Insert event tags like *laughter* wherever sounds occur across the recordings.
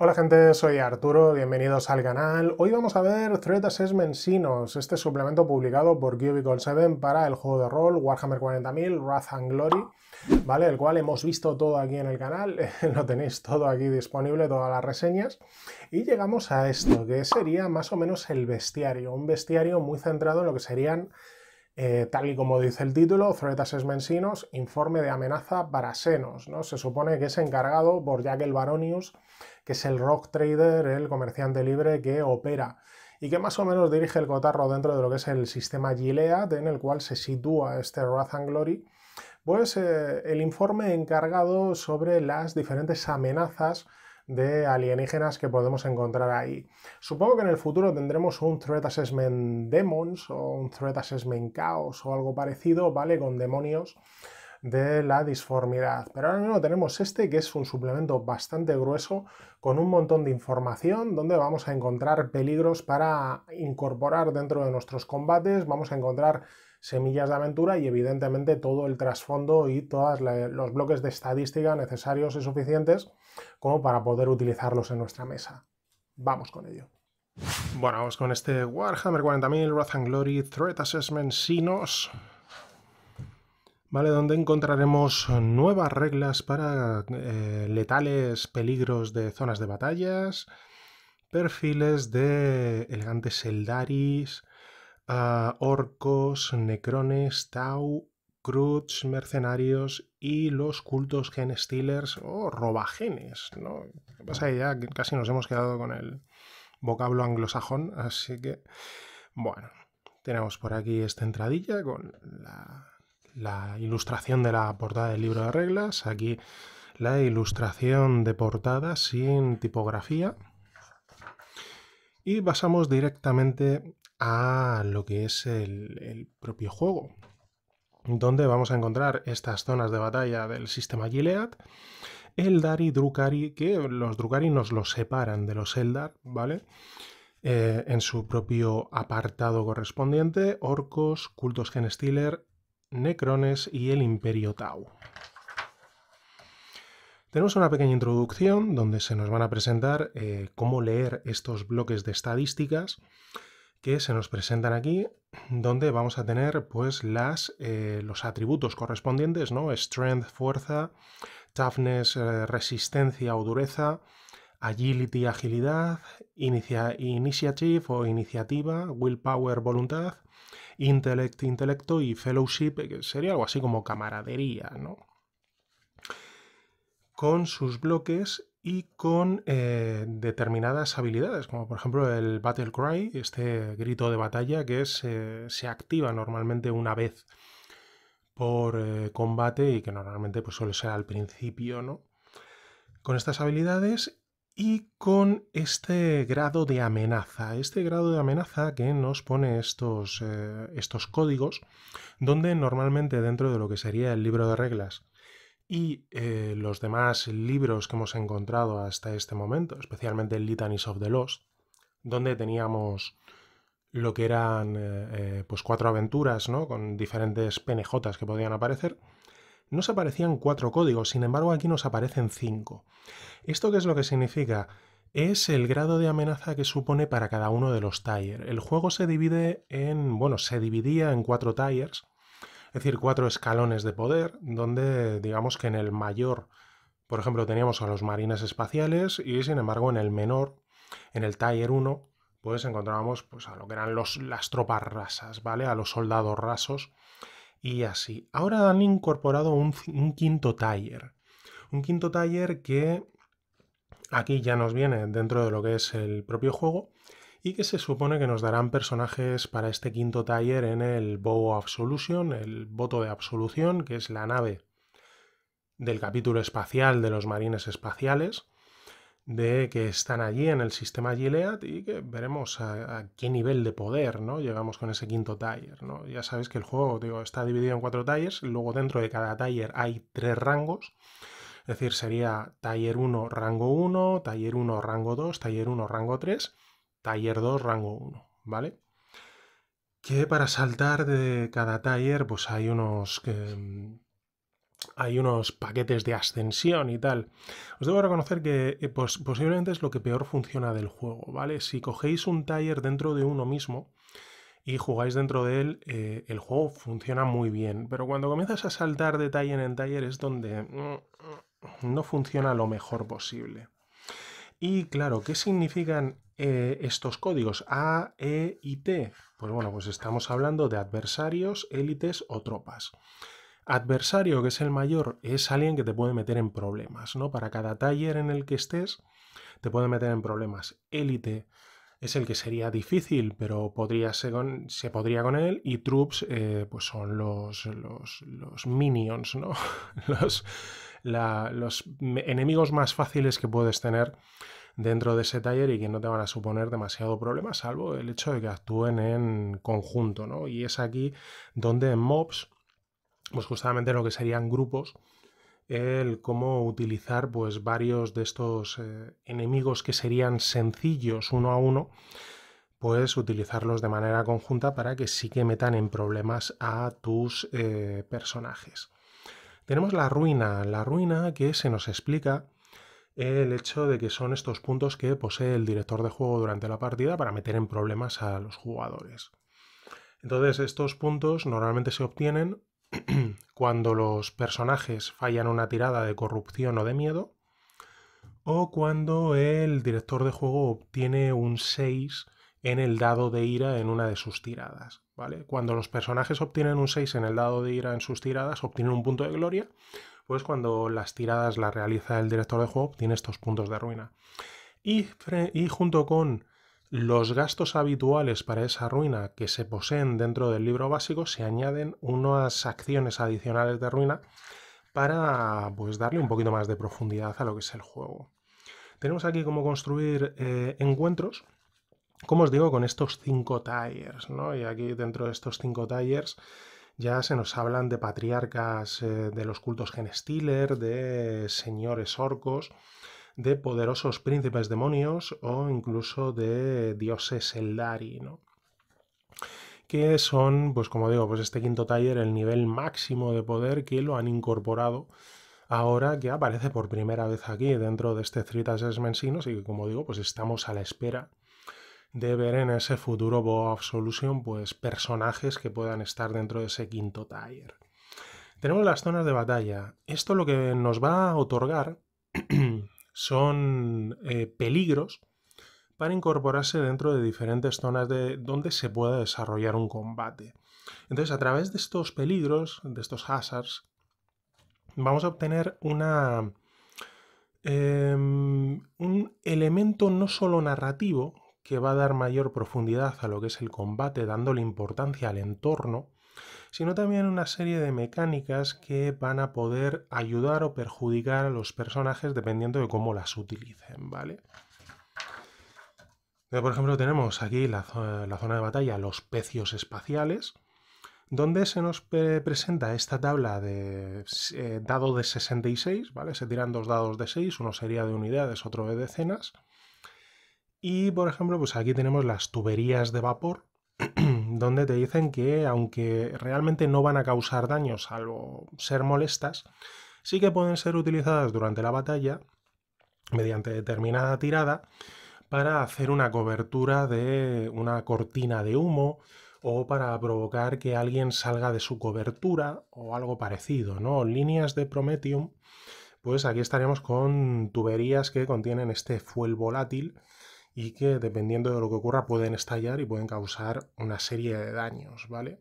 Hola gente, soy Arturo, bienvenidos al canal. Hoy vamos a ver Threat Assessment Sinos, este suplemento publicado por Cubicle 7 para el juego de rol Warhammer 40.000 Wrath and Glory, ¿vale? El cual hemos visto todo aquí en el canal, *laughs* lo tenéis todo aquí disponible, todas las reseñas. Y llegamos a esto, que sería más o menos el bestiario, un bestiario muy centrado en lo que serían eh, tal y como dice el título, Threat es informe de amenaza para Senos. ¿no? Se supone que es encargado por Jack el Baronius, que es el rock trader, el comerciante libre que opera y que más o menos dirige el cotarro dentro de lo que es el sistema Gilead, en el cual se sitúa este Wrath and Glory, pues eh, el informe encargado sobre las diferentes amenazas de alienígenas que podemos encontrar ahí. Supongo que en el futuro tendremos un Threat Assessment Demons o un Threat Assessment Chaos o algo parecido, ¿vale? Con demonios de la disformidad. Pero ahora mismo tenemos este que es un suplemento bastante grueso con un montón de información donde vamos a encontrar peligros para incorporar dentro de nuestros combates, vamos a encontrar Semillas de Aventura y evidentemente todo el trasfondo y todos los bloques de estadística necesarios y suficientes como para poder utilizarlos en nuestra mesa. Vamos con ello. Bueno, vamos con este Warhammer 40.000 Wrath and Glory Threat Assessment Sinos. ¿Vale? Donde encontraremos nuevas reglas para eh, letales peligros de zonas de batallas, perfiles de elegantes Eldaris, orcos, necrones, tau, cruts, mercenarios y los cultos gen o robagenes, ¿no? pasa ya casi nos hemos quedado con el vocablo anglosajón, así que, bueno, tenemos por aquí esta entradilla con la, la ilustración de la portada del libro de reglas, aquí la ilustración de portada sin tipografía. Y pasamos directamente a lo que es el, propio juego, donde vamos a encontrar estas zonas de batalla del sistema Gilead, Eldar y Drukari, que los Drukari nos los separan de los Eldar, ¿vale? Eh, en su propio apartado correspondiente, orcos, cultos genestealer, necrones y el imperio Tau. Tenemos una pequeña introducción donde se nos van a presentar eh, cómo leer estos bloques de estadísticas, que se nos presentan aquí donde vamos a tener pues las, eh, los atributos correspondientes, ¿no? Strength, fuerza, toughness, eh, resistencia o dureza, agility, agilidad, initiative o iniciativa, willpower, voluntad, intellect, intelecto y fellowship, eh, que sería algo así como camaradería, ¿no? Con sus bloques y con eh, determinadas habilidades, como por ejemplo el Battle Cry, este grito de batalla que eh, se activa normalmente una vez por eh, combate y que normalmente pues, suele ser al principio, ¿no? Con estas habilidades y con este grado de amenaza, este grado de amenaza que nos pone estos, estos códigos, donde normalmente dentro de lo que sería el libro de reglas y eh, los demás libros que hemos encontrado hasta este momento, especialmente el Litanies of the Lost, donde teníamos lo que eran eh, eh, pues cuatro aventuras, ¿no? Con diferentes penejotas que podían aparecer. Nos aparecían cuatro códigos, sin embargo aquí nos aparecen cinco. ¿Esto qué es lo que significa? Es el grado de amenaza que supone para cada uno de los tires. El juego se divide en, bueno, se dividía en cuatro tires. Es decir, cuatro escalones de poder donde digamos que en el mayor, por ejemplo, teníamos a los marines espaciales y sin embargo en el menor, en el taller 1, pues encontrábamos pues, a lo que eran las tropas rasas, ¿vale? A los soldados rasos y así. Ahora han incorporado un, quinto taller, Un quinto taller que aquí ya nos viene dentro de lo que es el propio juego y que se supone que nos darán personajes para este quinto taller en el Bow Absolution, el voto de absolución, que es la nave del capítulo espacial de los marines espaciales, de que están allí en el sistema Gilead y que veremos a, qué nivel de poder ¿no? llegamos con ese quinto taller. ¿no? Ya sabéis que el juego está dividido en cuatro talleres, luego dentro de cada taller hay tres rangos. Es decir, sería taller 1, rango 1, taller 1, rango 2, taller 1, rango 3 Taller 2, rango 1, ¿vale? Que para saltar de cada taller, pues hay unos... Mm, hay unos paquetes de ascensión y tal. Os debo reconocer que eh, posiblemente es lo que peor funciona del juego, ¿vale? Si cogéis un taller dentro de uno mismo y jugáis dentro de él, eh, el juego funciona muy bien. Pero cuando comienzas a saltar de taller en taller es donde mm, no funciona lo mejor posible. Y claro, ¿qué significan eh, estos códigos A, E y T? Pues bueno, pues estamos hablando de adversarios, élites o tropas. Adversario, que es el mayor, es alguien que te puede meter en problemas, ¿no? Para cada taller en el que estés, te puede meter en problemas. Élite es el que sería difícil, pero podría se podría con él. Y troops, eh, pues son los, los, minions, ¿no? *laughs* los, los enemigos más fáciles que puedes tener dentro de ese taller y que no te van a suponer demasiado problema, salvo el hecho de que actúen en conjunto, ¿no? Y es aquí donde en mobs, pues justamente lo que serían grupos, el cómo utilizar pues varios de estos eh, enemigos que serían sencillos uno a uno, pues utilizarlos de manera conjunta para que sí que metan en problemas a tus eh, personajes. Tenemos la ruina, la ruina que se nos explica el hecho de que son estos puntos que posee el director de juego durante la partida para meter en problemas a los jugadores. Entonces, estos puntos normalmente se obtienen *clears throat* cuando los personajes fallan una tirada de corrupción o de miedo, o cuando el director de juego obtiene un 6 en el dado de ira en una de sus tiradas. ¿vale? Cuando los personajes obtienen un 6 en el dado de ira en sus tiradas, obtienen un punto de gloria, pues cuando las tiradas las realiza el director de juego, tiene estos puntos de ruina. Y, junto con los gastos habituales para esa ruina que se poseen dentro del libro básico, se añaden unas acciones adicionales de ruina para pues, darle un poquito más de profundidad a lo que es el juego. Tenemos aquí cómo construir eh, encuentros, como os digo, con estos cinco tires, ¿no? Y aquí dentro de estos cinco tires ya se nos hablan de patriarcas eh, de los cultos genestiler, de señores orcos, de poderosos príncipes demonios o incluso de dioses Eldari, ¿no? que son, pues como digo, pues este quinto taller, el nivel máximo de poder que lo han incorporado ahora que aparece por primera vez aquí dentro de este Tritas Esmensinos y que como digo, pues estamos a la espera de ver en ese futuro Bow solution pues, personajes que puedan estar dentro de ese quinto taller. Tenemos las zonas de batalla. Esto lo que nos va a otorgar *clears throat* son eh, peligros para incorporarse dentro de diferentes zonas de donde se pueda desarrollar un combate. Entonces, a través de estos peligros, de estos hazards, vamos a obtener una, em, un elemento no solo narrativo, que va a dar mayor profundidad a lo que es el combate, dándole importancia al entorno, sino también una serie de mecánicas que van a poder ayudar o perjudicar a los personajes dependiendo de cómo las utilicen, ¿vale? Por ejemplo, tenemos aquí la, zona de batalla, los pecios espaciales, donde se nos presenta esta tabla de eh, dado de 66, ¿vale? Se tiran dos dados de 6, uno sería de unidades, otro de decenas, y por ejemplo, pues aquí tenemos las tuberías de vapor, *clears throat* donde te dicen que aunque realmente no van a causar daños salvo ser molestas, sí que pueden ser utilizadas durante la batalla mediante determinada tirada para hacer una cobertura de una cortina de humo o para provocar que alguien salga de su cobertura o algo parecido, ¿no? Líneas de Prometium, pues aquí estaremos con tuberías que contienen este fuel volátil y que dependiendo de lo que ocurra pueden estallar y pueden causar una serie de daños, ¿vale?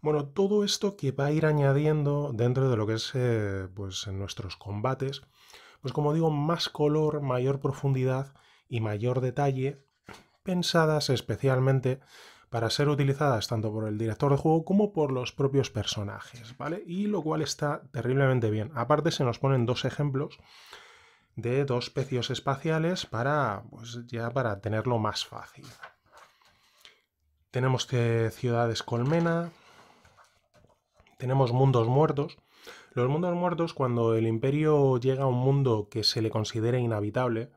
Bueno, todo esto que va a ir añadiendo dentro de lo que es eh, pues en nuestros combates, pues como digo, más color, mayor profundidad y mayor detalle, pensadas especialmente para ser utilizadas tanto por el director de juego como por los propios personajes, ¿vale? Y lo cual está terriblemente bien. Aparte se nos ponen dos ejemplos de dos pecios espaciales para, pues ya para tenerlo más fácil. Tenemos ciudades colmena, tenemos mundos muertos. Los mundos muertos, cuando el imperio llega a un mundo que se le considera inhabitable,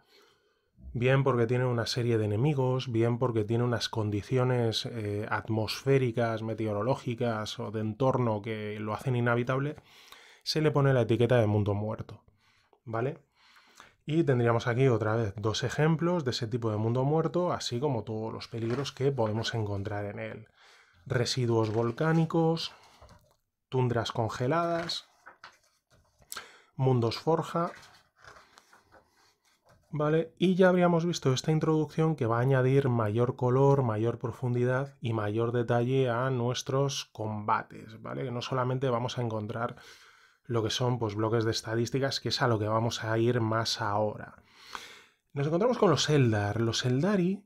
bien porque tiene una serie de enemigos, bien porque tiene unas condiciones eh, atmosféricas, meteorológicas o de entorno que lo hacen inhabitable, se le pone la etiqueta de mundo muerto. ¿Vale? Y tendríamos aquí otra vez dos ejemplos de ese tipo de mundo muerto, así como todos los peligros que podemos encontrar en él. Residuos volcánicos, tundras congeladas, mundos forja, ¿vale? Y ya habríamos visto esta introducción que va a añadir mayor color, mayor profundidad y mayor detalle a nuestros combates, ¿vale? Que no solamente vamos a encontrar lo que son pues, bloques de estadísticas, que es a lo que vamos a ir más ahora. Nos encontramos con los Eldar. Los Eldari,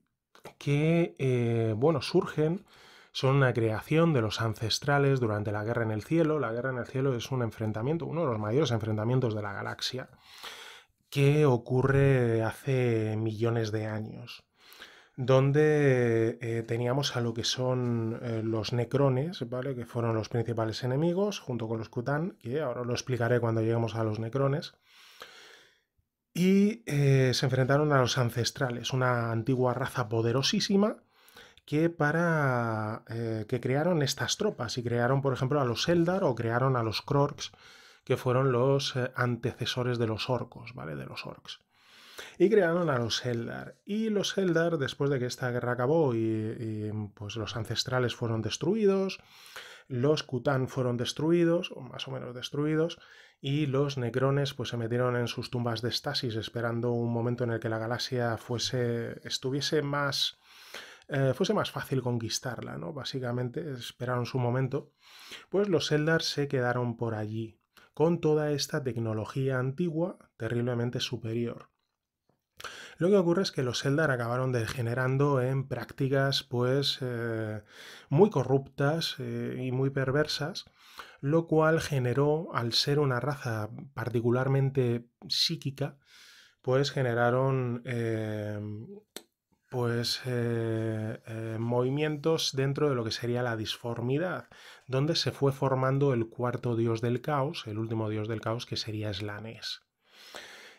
que eh, bueno, surgen, son una creación de los ancestrales durante la Guerra en el Cielo. La Guerra en el Cielo es un enfrentamiento, uno de los mayores enfrentamientos de la galaxia, que ocurre hace millones de años donde eh, teníamos a lo que son eh, los necrones, ¿vale? que fueron los principales enemigos, junto con los Kutan, que ahora lo explicaré cuando lleguemos a los necrones. Y eh, se enfrentaron a los ancestrales, una antigua raza poderosísima que, para, que crearon estas tropas y crearon, por ejemplo, a los Eldar o crearon a los Krogs, que fueron los antecesores de los orcos, ¿vale? De los orcs y crearon a los Eldar. Y los Eldar, después de que esta guerra acabó y, pues los ancestrales fueron destruidos, los Kutan fueron destruidos, o más o menos destruidos, y los Negrones pues se metieron en sus tumbas de estasis esperando un momento en el que la galaxia fuese estuviese más eh, fuese más fácil conquistarla, ¿no? Básicamente esperaron su momento. Pues los Eldar se quedaron por allí, con toda esta tecnología antigua terriblemente superior. Lo que ocurre es que los Eldar acabaron degenerando en prácticas pues eh, muy corruptas eh, y muy perversas, lo cual generó, al ser una raza particularmente psíquica, pues generaron em, pues eh, movimientos dentro de lo que sería la disformidad, donde se fue formando el cuarto dios del caos, el último dios del caos que sería Slanes.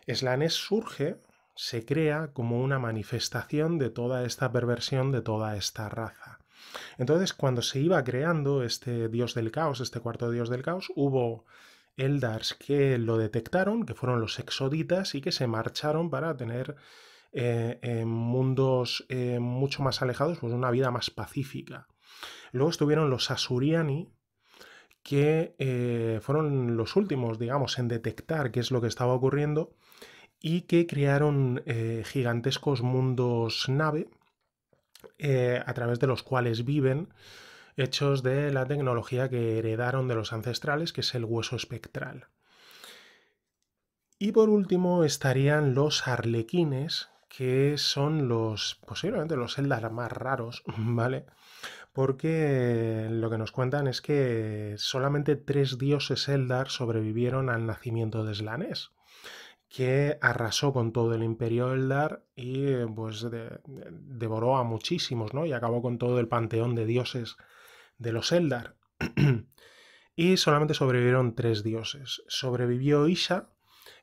Slanes surge se crea como una manifestación de toda esta perversión de toda esta raza. Entonces, cuando se iba creando este dios del caos, este cuarto dios del caos, hubo Eldars que lo detectaron, que fueron los exoditas y que se marcharon para tener eh, mundos eh, mucho más alejados, pues una vida más pacífica. Luego estuvieron los asuriani, que eh, fueron los últimos, digamos, en detectar qué es lo que estaba ocurriendo y que crearon eh, gigantescos mundos nave eh, a través de los cuales viven, hechos de la tecnología que heredaron de los ancestrales, que es el hueso espectral. Y por último estarían los arlequines, que son los posiblemente los Eldar más raros, *laughs* ¿vale? Porque lo que nos cuentan es que solamente tres dioses Eldar sobrevivieron al nacimiento de slanes que arrasó con todo el imperio Eldar y eh, pues devoró a muchísimos, ¿no? Y acabó con todo el panteón de dioses de los Eldar. *clears throat* y solamente sobrevivieron tres dioses. Sobrevivió Isha,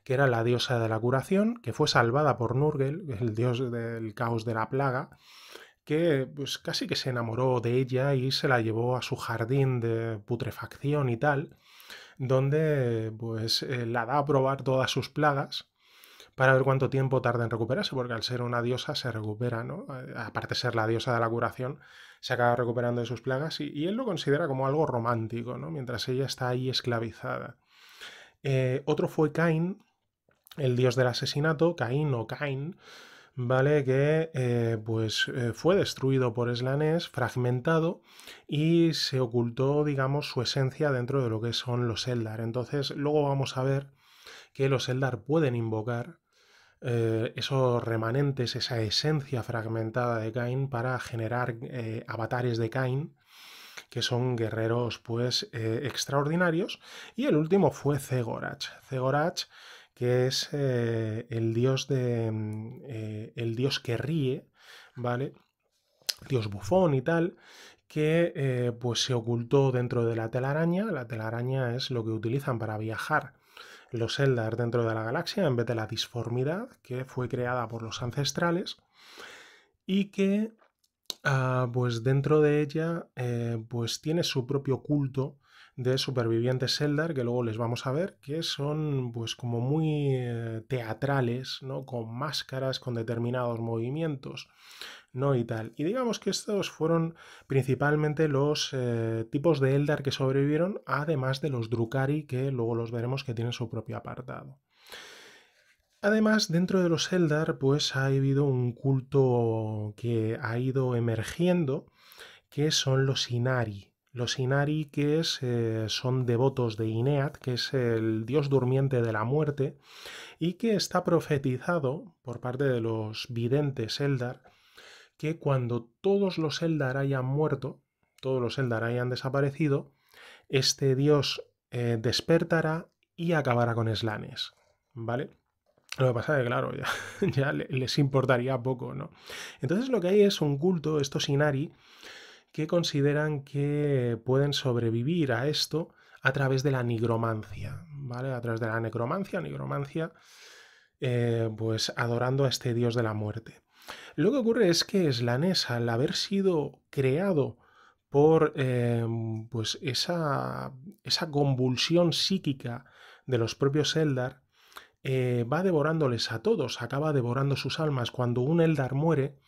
que era la diosa de la curación, que fue salvada por Nurgel, el dios del caos de la plaga, que pues casi que se enamoró de ella y se la llevó a su jardín de putrefacción y tal donde pues, eh, la da a probar todas sus plagas para ver cuánto tiempo tarda en recuperarse, porque al ser una diosa se recupera, ¿no? Eh, aparte de ser la diosa de la curación, se acaba recuperando de sus plagas y, él lo considera como algo romántico, ¿no? Mientras ella está ahí esclavizada. Eh, otro fue Cain, el dios del asesinato, Caín o Cain, ¿vale? Que eh, pues eh, fue destruido por Slanes, fragmentado y se ocultó, digamos, su esencia dentro de lo que son los Eldar. Entonces, luego vamos a ver que los Eldar pueden invocar eh, esos remanentes, esa esencia fragmentada de Kain, para generar avatares de Cain que son guerreros pues extraordinarios y el último fue Zegorach. Zegorach que es eh, el dios de. Mm, eh, el dios que ríe, ¿vale? Dios bufón y tal, que eh, pues se ocultó dentro de la telaraña. La telaraña es lo que utilizan para viajar los Eldar dentro de la galaxia, en vez de la disformidad que fue creada por los ancestrales. Y que, ah, pues dentro de ella, pues tiene su propio culto de supervivientes Eldar, que luego les vamos a ver, que son pues como muy eh, teatrales, ¿no? Con máscaras, con determinados movimientos, ¿no? Y tal. Y digamos que estos fueron principalmente los eh, tipos de Eldar que sobrevivieron, además de los Drukari, que luego los veremos que tienen su propio apartado. Además, dentro de los Eldar, pues ha habido un culto que ha ido emergiendo, que son los Inari, los Inari, que es, eh, son devotos de Ineat, que es el dios durmiente de la muerte, y que está profetizado por parte de los videntes Eldar, que cuando todos los Eldar hayan muerto, todos los Eldar hayan desaparecido, este dios eh, despertará y acabará con Slanes, ¿vale? Lo que pasa es que, claro, ya, *laughs* ya les importaría poco, ¿no? Entonces lo que hay es un culto, estos Inari, que consideran que pueden sobrevivir a esto a través de la nigromancia, ¿vale? A través de la necromancia, nigromancia, eh, pues adorando a este dios de la muerte. Lo que ocurre es que Slanes, al haber sido creado por eh, pues esa, esa, convulsión psíquica de los propios Eldar, eh, va devorándoles a todos, acaba devorando sus almas. Cuando un Eldar muere,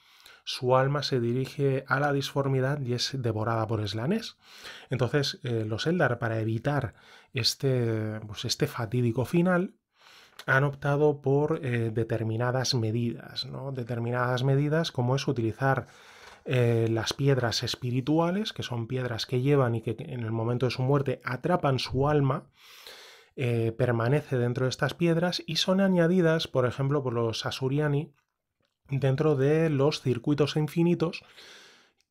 su alma se dirige a la disformidad y es devorada por Slanes. Entonces, eh, los Eldar, para evitar este, pues este fatídico final, han optado por eh, determinadas medidas, ¿no? Determinadas medidas como es utilizar eh, las piedras espirituales, que son piedras que llevan y que en el momento de su muerte atrapan su alma, permanece dentro de estas piedras y son añadidas, por ejemplo, por los Asuriani, dentro de los circuitos infinitos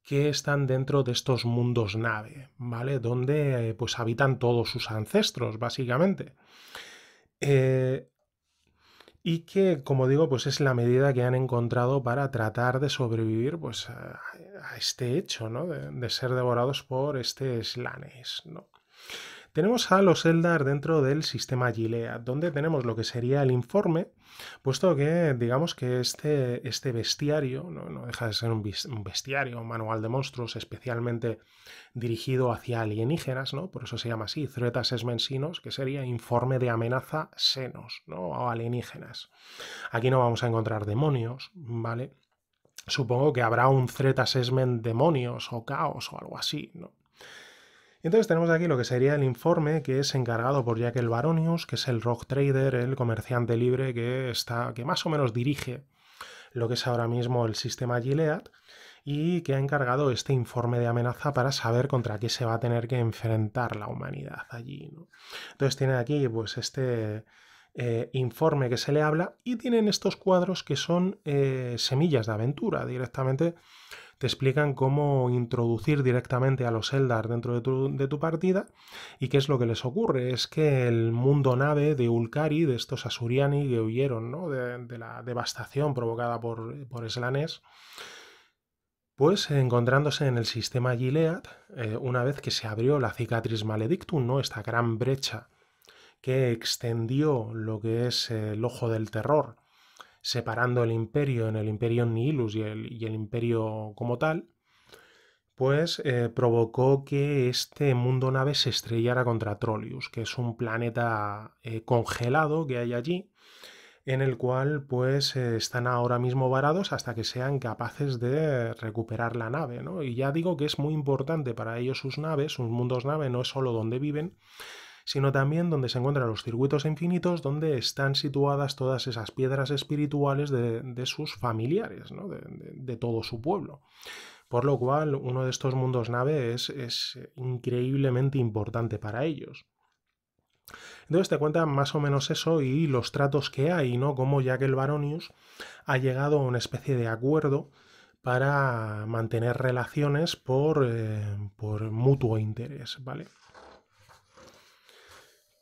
que están dentro de estos mundos nave, ¿vale? Donde eh, pues habitan todos sus ancestros, básicamente. Eh, y que, como digo, pues es la medida que han encontrado para tratar de sobrevivir pues, a, este hecho, ¿no? De, de, ser devorados por este Slanes, ¿no? Tenemos a los Eldar dentro del sistema Gilead, donde tenemos lo que sería el informe, puesto que digamos que este, este bestiario, no, deja de ser un, bestiario, un manual de monstruos especialmente dirigido hacia alienígenas, ¿no? por eso se llama así, Zretas Esmensinos, que sería informe de amenaza senos ¿no? o alienígenas. Aquí no vamos a encontrar demonios, ¿vale? Supongo que habrá un Threat esmen demonios o caos o algo así, ¿no? Entonces tenemos aquí lo que sería el informe que es encargado por Jack el Baronius, que es el rock trader, el comerciante libre que está, que más o menos dirige lo que es ahora mismo el sistema Gilead y que ha encargado este informe de amenaza para saber contra qué se va a tener que enfrentar la humanidad allí. Entonces tiene aquí pues este eh, informe que se le habla y tienen estos cuadros que son eh, semillas de aventura directamente te explican cómo introducir directamente a los Eldar dentro de tu, partida y qué es lo que les ocurre. Es que el mundo nave de Ulcari, de estos Asuriani que huyeron ¿no? de, la devastación provocada por, por Slanes, pues encontrándose en el sistema Gilead, eh, una vez que se abrió la cicatriz maledictum, ¿no? esta gran brecha que extendió lo que es el ojo del terror separando el imperio en el imperio Nihilus y el, imperio como tal, pues eh, provocó que este mundo nave se estrellara contra Trollius, que es un planeta eh, congelado que hay allí, en el cual pues eh, están ahora mismo varados hasta que sean capaces de recuperar la nave, ¿no? Y ya digo que es muy importante para ellos sus naves, sus mundos nave, no es solo donde viven, sino también donde se encuentran los circuitos infinitos donde están situadas todas esas piedras espirituales de, sus familiares, de, todo su pueblo. Por lo cual, uno de estos mundos nave es, eh, increíblemente importante para ellos. Entonces te cuentan más o menos eso y los tratos que hay, ¿no? Como ya que el Baronius ha llegado a una especie de acuerdo para mantener relaciones por, eh, por mutuo interés, ¿vale?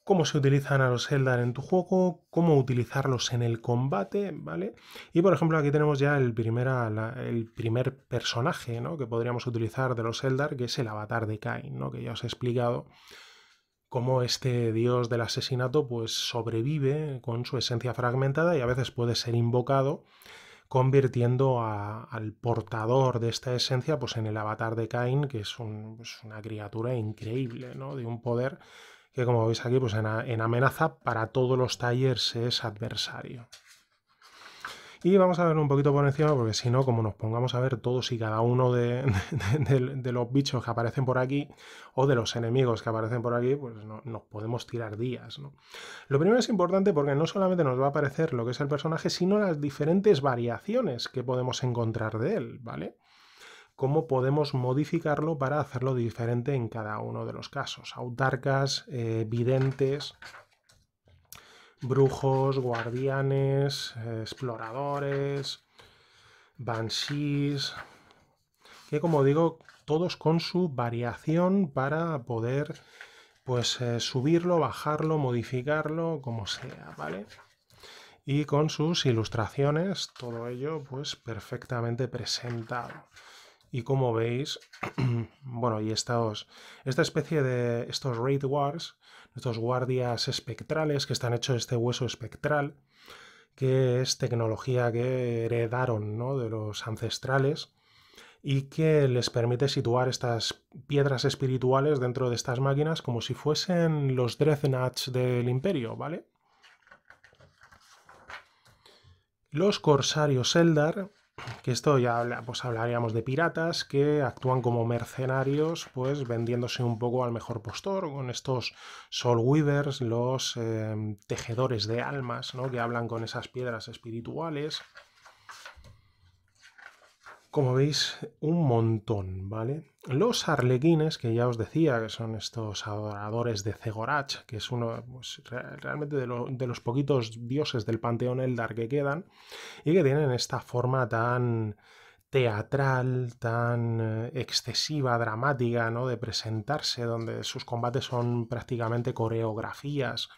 cómo se utilizan a los Eldar en tu juego, cómo utilizarlos en el combate, ¿vale? Y por ejemplo aquí tenemos ya el, primera, el primer personaje que podríamos utilizar de los Eldar, que es el avatar de Kain, ¿no? que ya os he explicado cómo este dios del asesinato pues sobrevive con su esencia fragmentada y a veces puede ser invocado convirtiendo al portador de esta esencia pues en el avatar de Kain, que es, es pues, una criatura increíble, ¿no? de un poder que como veis aquí, pues en, amenaza para todos los talleres es adversario. Y vamos a ver un poquito por encima, porque si no, como nos pongamos a ver todos y cada uno de, los bichos que aparecen por aquí, o de los enemigos que aparecen por aquí, pues nos podemos tirar días. ¿no? Lo primero es importante porque no solamente nos va a aparecer lo que es el personaje, sino las diferentes variaciones que podemos encontrar de él, ¿vale? cómo podemos modificarlo para hacerlo diferente en cada uno de los casos. Autarcas, eh, videntes, brujos, guardianes, exploradores, banshees, que como digo, todos con su variación para poder pues eh, subirlo, bajarlo, modificarlo, como sea, ¿vale? Y con sus ilustraciones, todo ello pues perfectamente presentado. Y como veis, *clears throat* bueno, y esta especie de estos Raid Wars, estos guardias espectrales que están hechos de este hueso espectral, que es tecnología que heredaron ¿no? de los ancestrales y que les permite situar estas piedras espirituales dentro de estas máquinas como si fuesen los Dreadnoughts del Imperio, ¿vale? Los corsarios Eldar que esto ya pues hablaríamos de piratas que actúan como mercenarios, pues vendiéndose un poco al mejor postor, con estos soul weavers, los eh, tejedores de almas, ¿no? que hablan con esas piedras espirituales. Como veis, un montón, ¿vale? los arlequines, que ya os decía, que son estos adoradores de Zegorach, que es uno pues, realmente de, los poquitos dioses del panteón Eldar que quedan, y que tienen esta forma tan teatral, tan eh, excesiva, dramática, ¿no? de presentarse, donde sus combates son prácticamente coreografías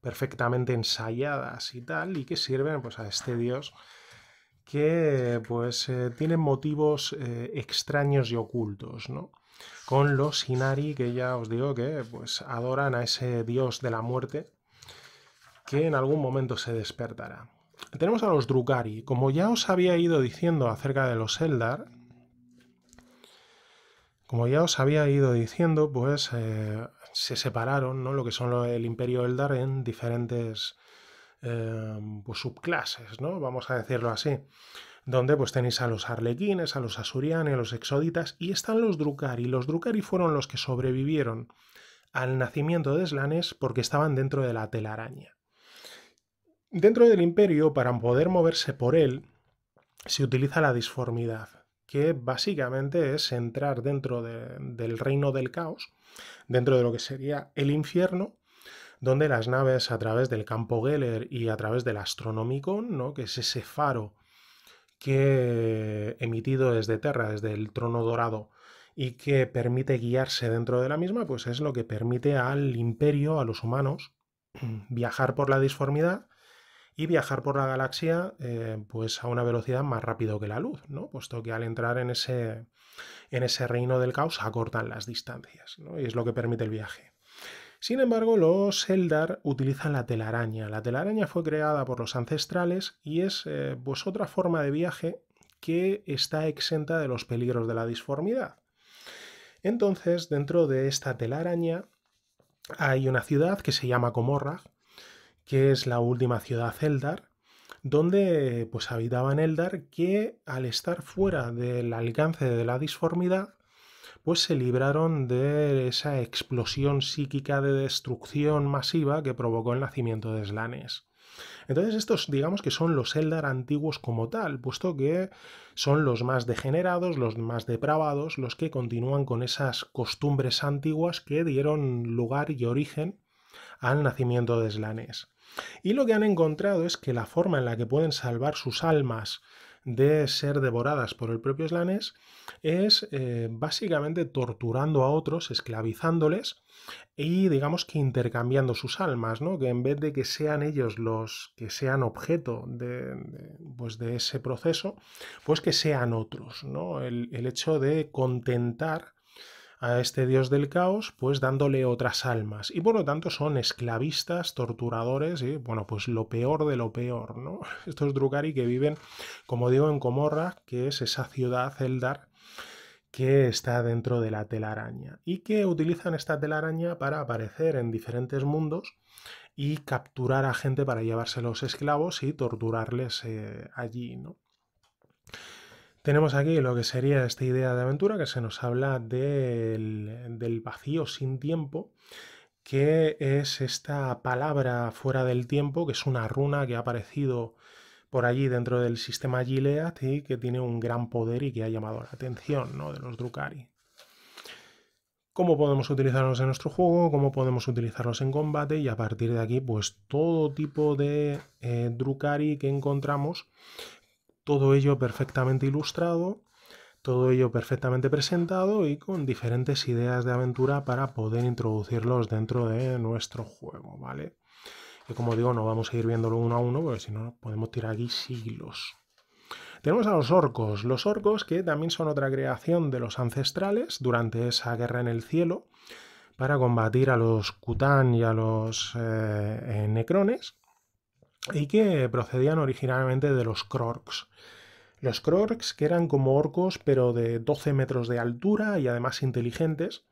perfectamente ensayadas y tal, y que sirven pues, a este dios que pues eh, tienen motivos eh, extraños y ocultos, ¿no? Con los Inari que ya os digo que pues adoran a ese dios de la muerte que en algún momento se despertará. Tenemos a los Drukari. Como ya os había ido diciendo acerca de los Eldar, como ya os había ido diciendo, pues eh, se separaron ¿no? lo que son el Imperio Eldar en diferentes Em, pues subclases, ¿no? Vamos a decirlo así. Donde pues tenéis a los arlequines, a los asurianes, a los exoditas y están los drucari. Los drucari fueron los que sobrevivieron al nacimiento de Slanes porque estaban dentro de la telaraña. Dentro del imperio, para poder moverse por él, se utiliza la disformidad, que básicamente es entrar dentro del reino del caos, dentro de lo que sería el infierno, donde las naves a través del campo Geller y a través del Astronomicon, ¿no? que es ese faro que emitido desde Terra, desde el trono dorado, y que permite guiarse dentro de la misma, pues es lo que permite al imperio, a los humanos, *clears throat* viajar por la disformidad y viajar por la galaxia eh, pues a una velocidad más rápido que la luz, ¿no? Puesto que al entrar en ese, en ese reino del caos acortan las distancias, Y es lo que permite el viaje. Sin embargo, los Eldar utilizan la telaraña. La telaraña fue creada por los ancestrales y es eh, pues otra forma de viaje que está exenta de los peligros de la disformidad. Entonces, dentro de esta telaraña hay una ciudad que se llama Comorra, que es la última ciudad Eldar, donde pues habitaban Eldar que al estar fuera del alcance de la disformidad pues se libraron de esa explosión psíquica de destrucción masiva que provocó el nacimiento de Slanes. Entonces estos digamos que son los Eldar antiguos como tal, puesto que son los más degenerados, los más depravados, los que continúan con esas costumbres antiguas que dieron lugar y origen al nacimiento de Slanes. Y lo que han encontrado es que la forma en la que pueden salvar sus almas de ser devoradas por el propio Slanes es eh, básicamente torturando a otros, esclavizándoles y digamos que intercambiando sus almas, ¿no? que en vez de que sean ellos los que sean objeto de, pues de ese proceso, pues que sean otros. ¿no? El, el hecho de contentar a este dios del caos, pues dándole otras almas. Y por lo tanto son esclavistas, torturadores y, bueno, pues lo peor de lo peor, ¿no? *laughs* Estos Drukari que viven, como digo, en Comorra, que es esa ciudad Eldar que está dentro de la telaraña y que utilizan esta telaraña para aparecer en diferentes mundos y capturar a gente para llevarse los esclavos y torturarles eh, allí, ¿no? Tenemos aquí lo que sería esta idea de aventura que se nos habla del, vacío sin tiempo que es esta palabra fuera del tiempo, que es una runa que ha aparecido por allí dentro del sistema Gilead y que tiene un gran poder y que ha llamado la atención de los Drukari. ¿Cómo podemos utilizarlos en nuestro juego? ¿Cómo podemos utilizarlos en combate? Y a partir de aquí, pues todo tipo de eh, Drukari que encontramos todo ello perfectamente ilustrado, todo ello perfectamente presentado y con diferentes ideas de aventura para poder introducirlos dentro de nuestro juego, ¿vale? Y como digo, no vamos a ir viéndolo uno a uno, porque si no podemos tirar aquí siglos. Tenemos a los orcos, los orcos que también son otra creación de los ancestrales durante esa guerra en el cielo para combatir a los Kutan y a los eh, eh, necrones y que procedían originalmente de los crocs, Los crocs que eran como orcos, pero de 12 metros de altura y además inteligentes,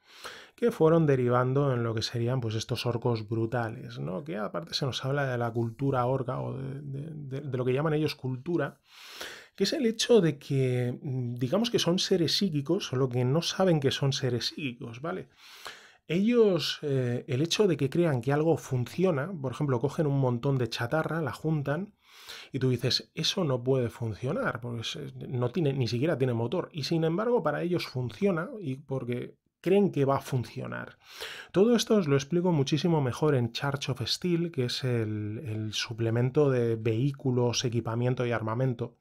que fueron derivando en lo que serían pues, estos orcos brutales, ¿no? que aparte se nos habla de la cultura orca o de, de lo que llaman ellos cultura, que es el hecho de que mm, digamos que son seres psíquicos, solo que no saben que son seres psíquicos, ¿vale? Ellos, eh, el hecho de que crean que algo funciona, por ejemplo, cogen un montón de chatarra, la juntan y tú dices, eso no puede funcionar, porque no tiene, ni siquiera tiene motor. Y sin embargo, para ellos funciona y porque creen que va a funcionar. Todo esto os lo explico muchísimo mejor en Charge of Steel, que es el, el suplemento de vehículos, equipamiento y armamento.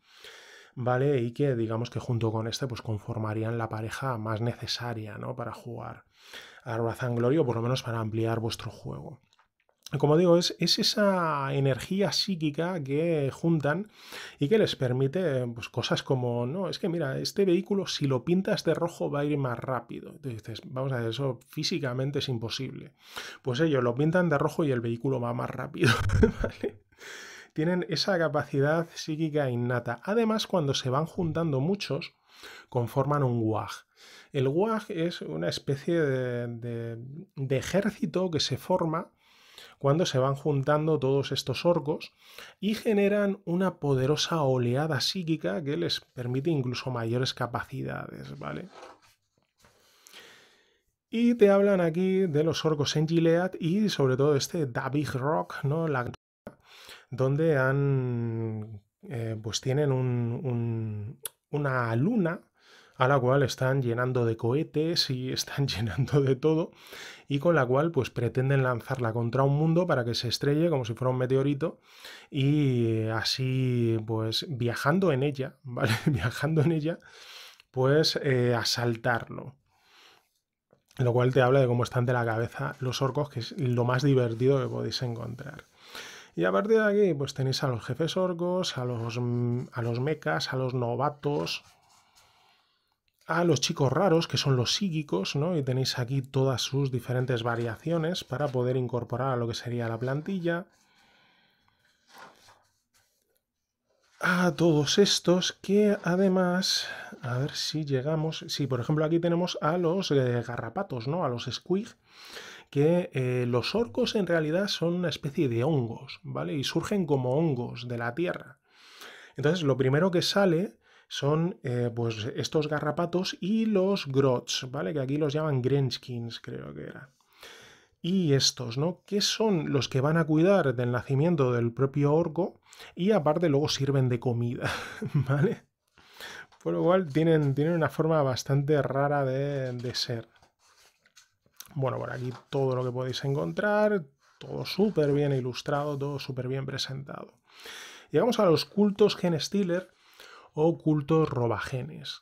¿Vale? Y que digamos que junto con este pues conformarían la pareja más necesaria ¿no? para jugar a Glorio, por lo menos para ampliar vuestro juego. Como digo, es, esa energía psíquica que juntan y que les permite pues, cosas como, no, es que mira, este vehículo si lo pintas de rojo va a ir más rápido. Entonces dices, vamos a ver, eso físicamente es imposible. Pues ellos lo pintan de rojo y el vehículo va más rápido, *laughs* Tienen esa capacidad psíquica innata. Además, cuando se van juntando muchos, conforman un guag. El guag es una especie de, ejército que se forma cuando se van juntando todos estos orcos y generan una poderosa oleada psíquica que les permite incluso mayores capacidades, ¿vale? Y te hablan aquí de los orcos en Gilead y sobre todo este David Rock, ¿no? La, donde han... Eh, pues tienen un, una luna a la cual están llenando de cohetes y *laughs* están llenando de todo y con la cual pues pretenden lanzarla contra un mundo para que se estrelle como si fuera un meteorito y así pues viajando en ella, *laughs* ¿vale? viajando en ella pues eh, asaltarlo. Lo cual te habla de cómo están de la cabeza los orcos, que es lo más divertido que podéis encontrar. Y a partir de aquí, pues tenéis a los jefes orcos, a los, mm, a los mecas, a los novatos, a los chicos raros, que son los psíquicos, ¿no? Y tenéis aquí todas sus diferentes variaciones para poder incorporar a lo que sería la plantilla. A todos estos que además, a ver si llegamos, sí, por ejemplo aquí tenemos a los eh, garrapatos, ¿no? A los squig, que eh, los orcos en realidad son una especie de hongos, ¿vale? Y surgen como hongos de la tierra. Entonces, lo primero que sale son eh, pues estos garrapatos y los grots, ¿vale? Que aquí los llaman grenskins, creo que era. Y estos, ¿no? Que son los que van a cuidar del nacimiento del propio orco y aparte luego sirven de comida, *laughs* ¿vale? Por lo cual tienen, tienen una forma bastante rara de ser. Bueno, por aquí todo lo que podéis encontrar, todo súper bien ilustrado, todo súper bien presentado. Llegamos a los cultos gen o cultos robagenes.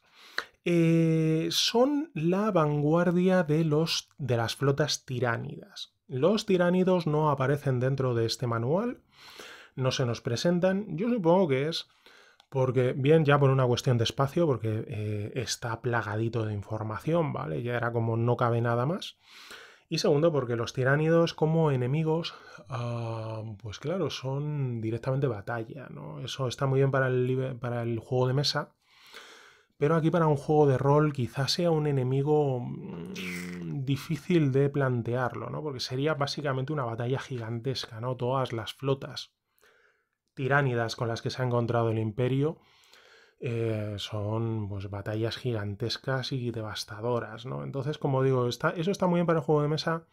Eh, son la vanguardia de, los, de las flotas tiránidas. Los tiránidos no aparecen dentro de este manual, no se nos presentan. Yo supongo que es porque, bien, ya por una cuestión de espacio, porque eh, está plagadito de información, ¿vale? Ya era como no cabe nada más. Y segundo, porque los tiránidos como enemigos, ah, pues claro, son directamente batalla, ¿no? Eso está muy bien para el, para el juego de mesa, pero aquí para un juego de rol quizás sea un enemigo mm, difícil de plantearlo, ¿no? Porque sería básicamente una batalla gigantesca, ¿no? Todas las flotas tiránidas con las que se ha encontrado el imperio eh, son pues, batallas gigantescas y devastadoras, ¿no? Entonces, como digo, eso está muy bien para el juego de mesa.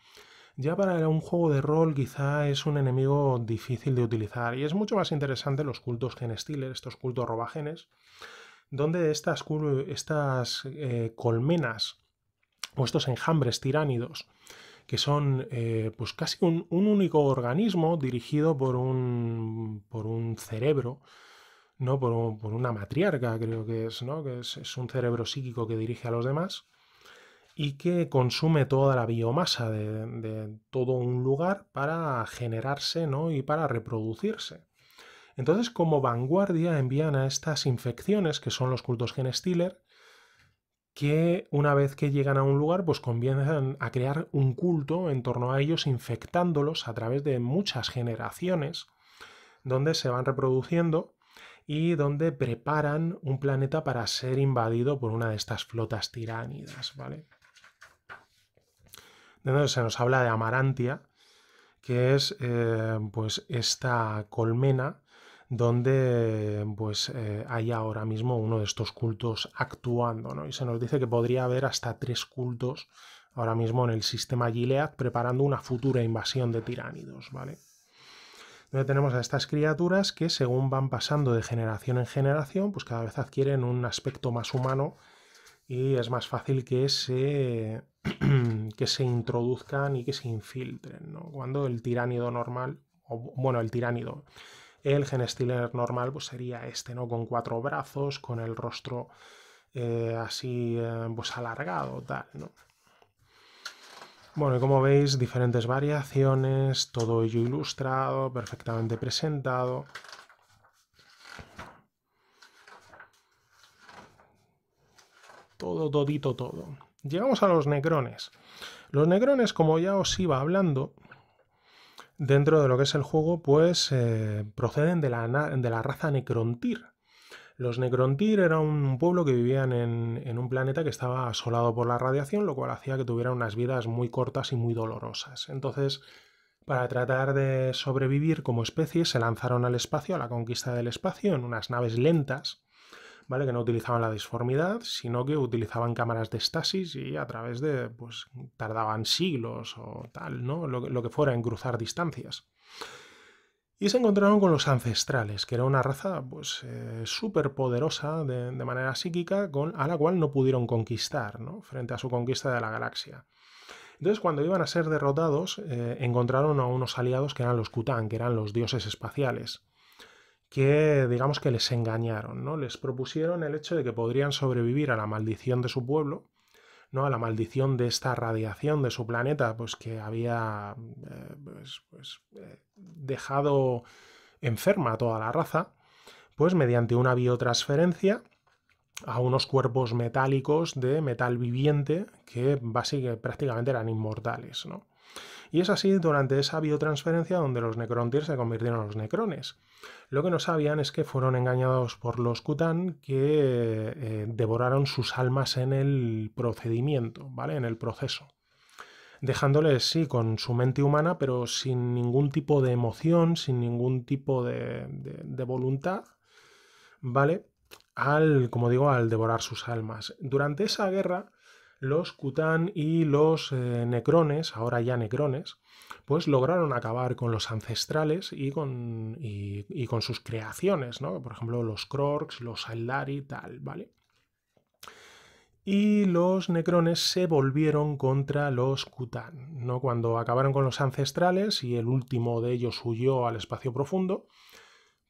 Ya para un juego de rol quizá es un enemigo difícil de utilizar y es mucho más interesante los cultos genestiler, estos cultos robagenes, donde estas, estas eh, colmenas o estos enjambres tiránidos que son eh, pues casi un, único organismo dirigido por un, por un cerebro, ¿no? Por, una matriarca, creo que es, ¿no? que es, un cerebro psíquico que dirige a los demás y que consume toda la biomasa de, todo un lugar para generarse y para reproducirse. Entonces, como vanguardia, envían a estas infecciones, que son los cultos genestealer, que una vez que llegan a un lugar, pues comienzan a crear un culto en torno a ellos, infectándolos a través de muchas generaciones, donde se van reproduciendo y donde preparan un planeta para ser invadido por una de estas flotas tiránidas, ¿vale? Entonces se nos habla de Amarantia, que es eh, pues esta colmena donde pues eh, hay ahora mismo uno de estos cultos actuando, ¿no? Y se nos dice que podría haber hasta tres cultos ahora mismo en el sistema Gilead preparando una futura invasión de tiránidos, ¿vale? Donde tenemos a estas criaturas que según van pasando de generación en generación, pues cada vez adquieren un aspecto más humano y es más fácil que se, *clears throat* que se introduzcan y que se infiltren, ¿no? Cuando el tiránido normal, o, bueno, el tiránido, el genestiler normal pues, sería este, ¿no? Con cuatro brazos, con el rostro eh, así eh, pues, alargado, tal, Bueno, y como veis, diferentes variaciones, todo ello ilustrado, perfectamente presentado. Todo, todito, todo. Llegamos a los Necrones. Los Necrones, como ya os iba hablando, dentro de lo que es el juego, pues eh, proceden de la, raza Necrontyr. Los Necrontir era un pueblo que vivían en, en, un planeta que estaba asolado por la radiación, lo cual hacía que tuvieran unas vidas muy cortas y muy dolorosas. Entonces, para tratar de sobrevivir como especie, se lanzaron al espacio, a la conquista del espacio, en unas naves lentas, que no utilizaban la disformidad, sino que utilizaban cámaras de estasis y a través de, pues, tardaban siglos o tal, ¿no? Lo, que fuera en cruzar distancias. Y se encontraron con los ancestrales, que era una raza pues eh, súper poderosa de, manera psíquica a la cual no pudieron conquistar, ¿no? frente a su conquista de la galaxia. Entonces, cuando iban a ser derrotados, eh, encontraron a unos aliados que eran los Kutan, que eran los dioses espaciales que digamos que les engañaron, ¿no? Les propusieron el hecho de que podrían sobrevivir a la maldición de su pueblo, ¿no? A la maldición de esta radiación de su planeta, pues que había eh, pues, pues, eh, dejado enferma a toda la raza, pues mediante una biotransferencia a unos cuerpos metálicos de metal viviente que básicamente prácticamente eran inmortales, ¿no? Y es así durante esa biotransferencia donde los Necrontyr se convirtieron en los Necrones. Lo que no sabían es que fueron engañados por los Kutan que eh, devoraron sus almas en el procedimiento, ¿vale? En el proceso dejándoles, sí, con su mente humana, pero sin ningún tipo de emoción, sin ningún tipo de, de, de, voluntad, ¿vale? Al, como digo, al devorar sus almas. Durante esa guerra, los Kutan y los eh, Necrones, ahora ya Necrones, pues lograron acabar con los ancestrales y con, sus creaciones, ¿no? Por ejemplo, los Krogs, los y tal, ¿vale? Y los Necrones se volvieron contra los Kutan, ¿no? Cuando acabaron con los ancestrales y el último de ellos huyó al espacio profundo,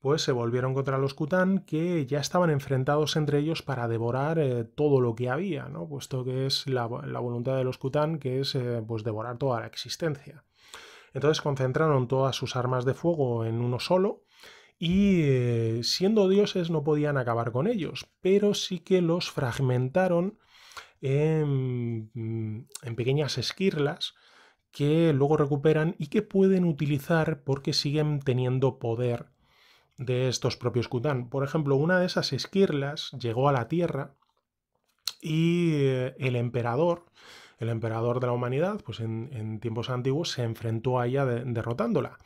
pues se volvieron contra los Kutan, que ya estaban enfrentados entre ellos para devorar eh, todo lo que había, ¿no? puesto que es la, voluntad de los Kutan, que es eh, pues devorar toda la existencia. Entonces concentraron todas sus armas de fuego en uno solo, y eh, siendo dioses no podían acabar con ellos, pero sí que los fragmentaron mm, en pequeñas esquirlas, que luego recuperan y que pueden utilizar porque siguen teniendo poder de estos propios cután, Por ejemplo, una de esas esquirlas llegó a la Tierra y eh, el emperador, el emperador de la humanidad, pues en, tiempos antiguos se enfrentó a ella derrotándola.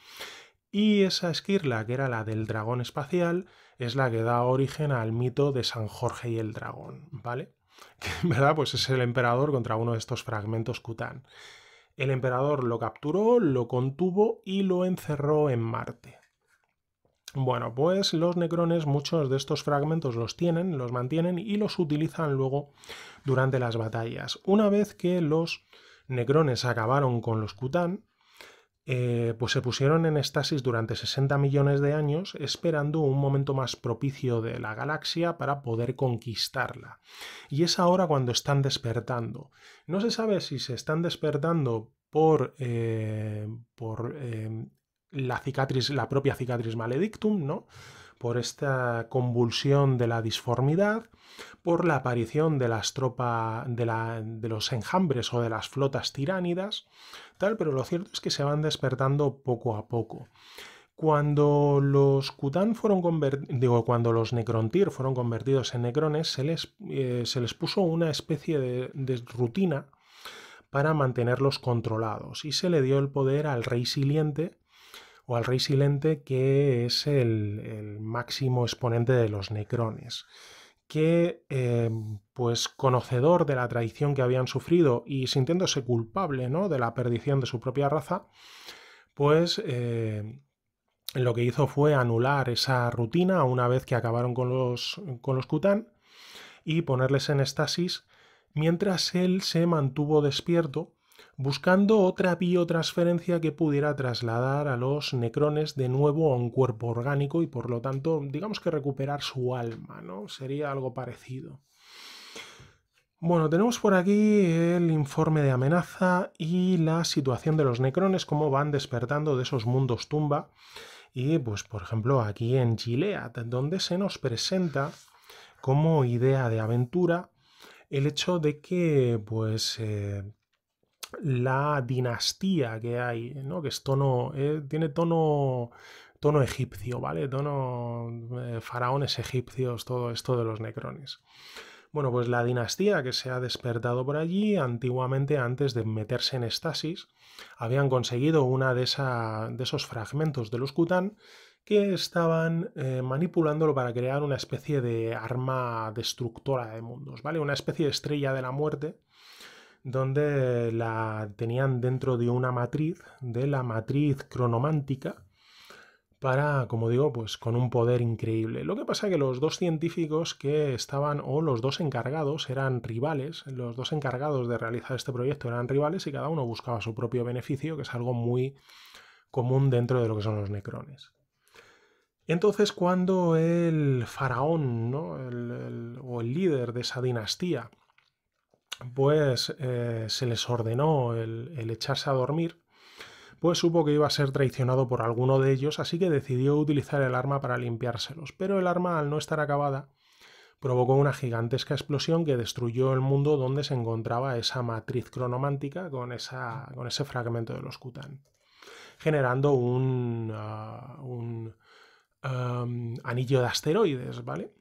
Y esa esquirla, que era la del dragón espacial, es la que da origen al mito de San Jorge y el dragón, ¿vale? *laughs* en verdad pues es el emperador contra uno de estos fragmentos cután. El emperador lo capturó, lo contuvo y lo encerró en Marte. Bueno, pues los necrones muchos de estos fragmentos los tienen, los mantienen y los utilizan luego durante las batallas. Una vez que los necrones acabaron con los cután, eh, pues se pusieron en estasis durante 60 millones de años esperando un momento más propicio de la galaxia para poder conquistarla. Y es ahora cuando están despertando. No se sabe si se están despertando por, eh, por eh, la cicatriz, la propia cicatriz maledictum, ¿no? por esta convulsión de la disformidad, por la aparición de las tropas, de, los enjambres o de las flotas tiránidas, tal, pero lo cierto es que se van despertando poco a poco. Cuando los cután fueron convertidos, digo, cuando los Necrontir fueron convertidos en Necrones, se les, eh, se les puso una especie de, de rutina para mantenerlos controlados y se le dio el poder al rey siliente, o al rey silente, que es el, máximo exponente de los necrones que, em, pues conocedor de la traición que habían sufrido y sintiéndose culpable ¿no? de la perdición de su propia raza, pues em, lo que hizo fue anular esa rutina una vez que acabaron con los, con los y ponerles en estasis mientras él se mantuvo despierto buscando otra biotransferencia que pudiera trasladar a los necrones de nuevo a un cuerpo orgánico y por lo tanto, digamos que recuperar su alma, ¿no? Sería algo parecido. Bueno, tenemos por aquí el informe de amenaza y la situación de los necrones, cómo van despertando de esos mundos tumba. Y pues, por ejemplo, aquí en Gilead, donde se nos presenta como idea de aventura el hecho de que pues eh, la dinastía que hay, ¿no? Que es tono, eh, tiene tono, tono egipcio, ¿vale? Tono eh, faraones egipcios, todo esto de los necrones. Bueno, pues la dinastía que se ha despertado por allí, antiguamente antes de meterse en estasis, habían conseguido una de, de esos fragmentos de los Kután que estaban eh, manipulándolo para crear una especie de arma destructora de mundos, ¿vale? Una especie de estrella de la muerte donde la tenían dentro de una matriz, de la matriz cronomántica, para, como digo, pues con un poder increíble. Lo que pasa es que los dos científicos que estaban, o los dos encargados, eran rivales, los dos encargados de realizar este proyecto eran rivales y cada uno buscaba su propio beneficio, que es algo muy común dentro de lo que son los necrones. Entonces, cuando el faraón, o el líder de esa dinastía, pues eh, se les ordenó el, echarse a dormir, pues supo que iba a ser traicionado por alguno de ellos, así que decidió utilizar el arma para limpiárselos. Pero el arma, al no estar acabada, provocó una gigantesca explosión que destruyó el mundo donde se encontraba esa matriz cronomántica con, ese fragmento de los Kutan, generando un, ah, anillo de asteroides, ¿vale?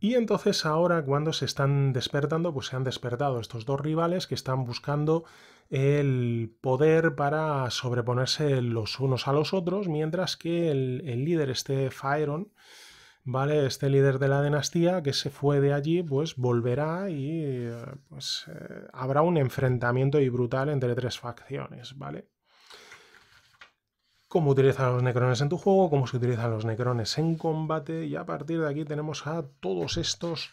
Y entonces ahora cuando se están despertando, pues se han despertado estos dos rivales que están buscando el poder para sobreponerse los unos a los otros, mientras que el, líder, este Faeron, ¿vale? Este líder de la dinastía que se fue de allí, pues volverá y eh, pues, eh, habrá un enfrentamiento y brutal entre tres facciones, ¿vale? cómo utilizan los necrones en tu juego, cómo se utilizan los necrones en combate y a partir de aquí tenemos a todos estos